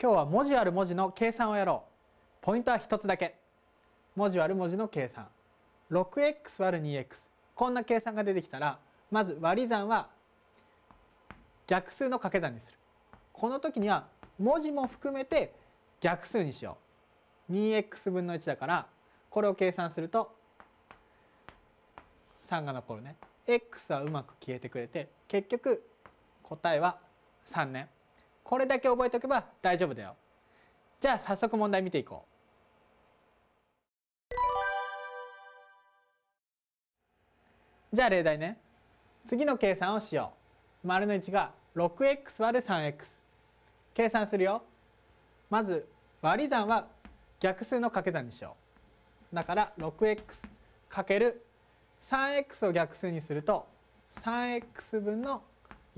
今日は文字ある文字の計算をやろうポイントは一つだけ文字ある文字の計算 6x÷2x こんな計算が出てきたらまず割り算は逆数の掛け算にするこの時には文字も含めて逆数にしよう 2x 分の1だからこれを計算すると3が残るね x はうまく消えてくれて結局答えは3年、ね。これだけ覚えておけば大丈夫だよじゃあ早速問題見ていこうじゃあ例題ね次の計算をしよう丸の1が 6x÷3x 計算するよまず割り算は逆数の掛け算にしようだから 6x×3x を逆数にすると 3x 分の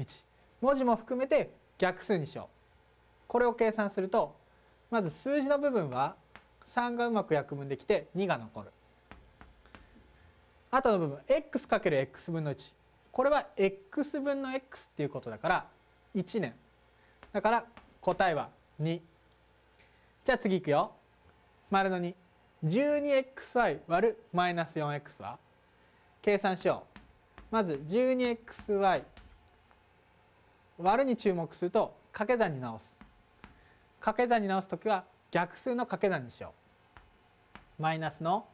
1文字も含めて逆数にしようこれを計算するとまず数字の部分は3がうまく約分できて2が残るあとの部分 x×x 分の1これは x 分の x っていうことだから1年だから答えは2じゃあ次いくよ丸の 212xy 割るマイナス 4x は計算しようまず 12xy 割るに注目すると掛け算に直す掛け算に直す時は逆数の掛け算にしようマイナスの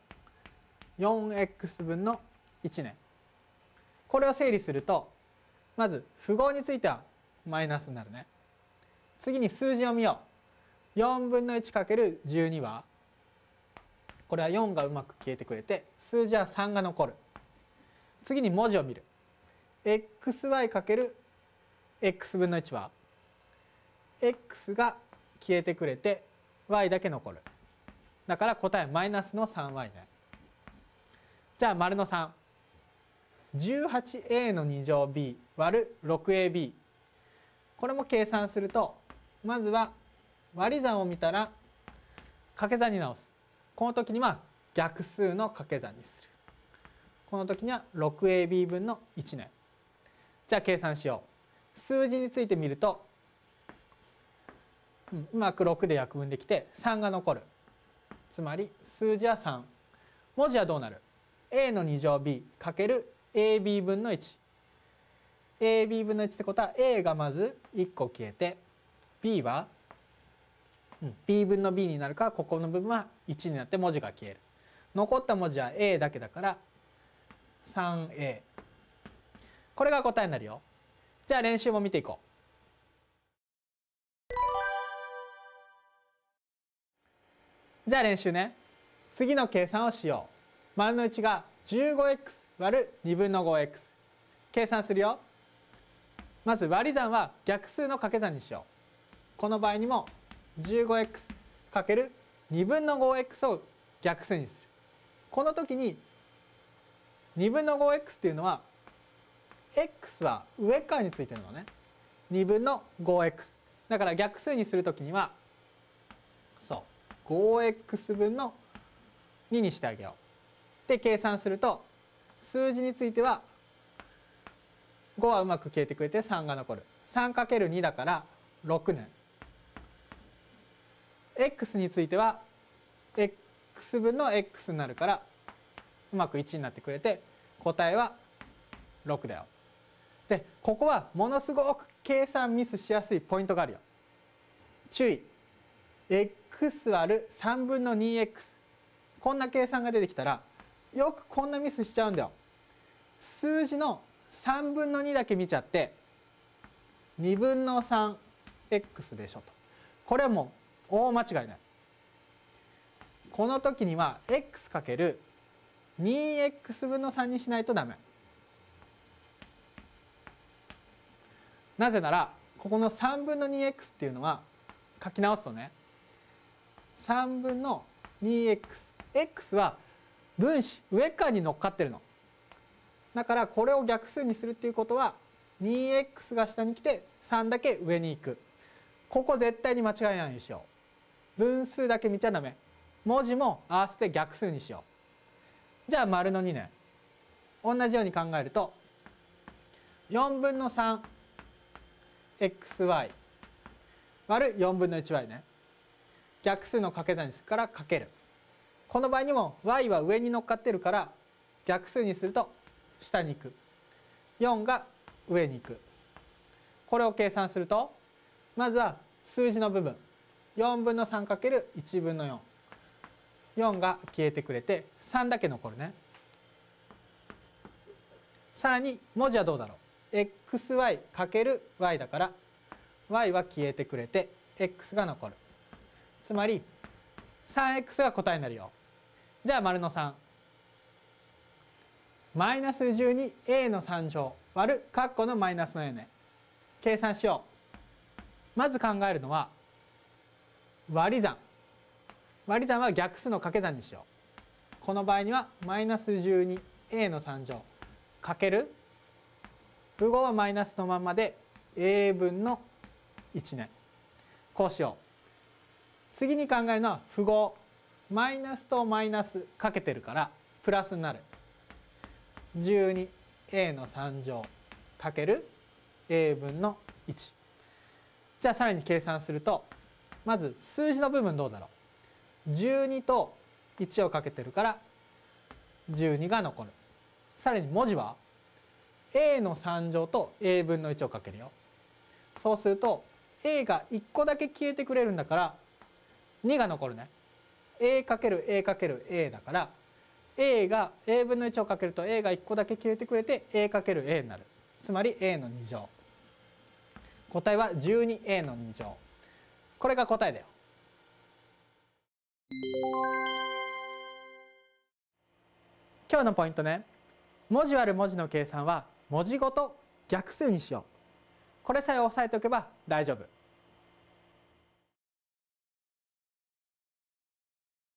4x 分の1年これを整理するとまず符号についてはマイナスになるね次に数字を見よう4分の 1×12 はこれは4がうまく消えてくれて数字は3が残る次に文字を見る xy× x 分の1は x が消えてくれて y だけ残るだから答えマイナスの 3y ねじゃあ丸の3 18a の2乗 b 割る 6ab これも計算するとまずは割り算を見たら掛け算に直すこの時には逆数の掛け算にするこの時には 6ab 分の1年じゃあ計算しよう数字について見ると、うん、うまく6で約分できて3が残るつまり数字は3文字はどうなる a の2乗 b かける ab 分の 1ab 分の1ってことは a がまず1個消えて b は、うん、b 分の b になるからここの部分は1になって文字が消える残った文字は a だけだから 3a これが答えになるよ。じゃあ練習も見ていこう。じゃあ練習ね。次の計算をしよう。丸の1が 15x 割る2分の 5x。計算するよ。まず割り算は逆数の掛け算にしよう。この場合にも1 5 x かける2分の 5x を逆数にする。この時に2分の 5x っていうのは x は上側についてるのね2分の 5x だから逆数にするときにはそう 5x 分の2にしてあげよう。で計算すると数字については5はうまく消えてくれて3が残る。3×2 だから6年。x については x 分の x になるからうまく1になってくれて答えは6だよ。でここはものすごく計算ミスしやすいポイントがあるよ注意 x 割る3分の 2x こんな計算が出てきたらよくこんなミスしちゃうんだよ数字の3分の2だけ見ちゃって2分の 3x でしょとこれはもう大間違いないこの時には x×2x 分の3にしないとダメなぜならここの3分の 2x っていうのは書き直すとね3分の 2xx は分子上側に乗っかってるの。だからこれを逆数にするっていうことは 2x が下に来て3だけ上に行く。ここ絶対に間違いないようにしよう。分数だけ見ちゃダメ。文字も合わせて逆数にしよう。じゃあ丸の2ね。同じように考えると4分の3。xy 割る4分の 1y ね逆数の掛け算にするからかけるこの場合にも y は上に乗っかってるから逆数にすると下に行く4が上に行くこれを計算するとまずは数字の部分4分の 3×1 分の44が消えてくれて3だけ残るねさらに文字はどうだろう xy×y だから y は消えてくれて x が残るつまり 3x が答えになるよじゃあ丸の3マイナス12 a の3乗割る括弧のマイナスの a ね計算しようまず考えるのは割り算割り算は逆数の掛け算にしようこの場合にはマイナス 12a の3乗かける符号はマイナスのままで A 分の1年こうしよう次に考えるのは符号マイナスとマイナスかけてるからプラスになる 12a の3乗かける a 分の1じゃあさらに計算するとまず数字の部分どうだろう12と1をかけてるから12が残るさらに文字は a の3乗と a 分の1をかけるよ。そうすると a が1個だけ消えてくれるんだから2が残るね。a かける a かける a だから a が a 分の1をかけると a が1個だけ消えてくれて a かける a になる。つまり a の2乗。答えは 12a の2乗。これが答えだよ。今日のポイントね。文字ある文字の計算は文字ごと逆数にしようこれさえ押さえておけば大丈夫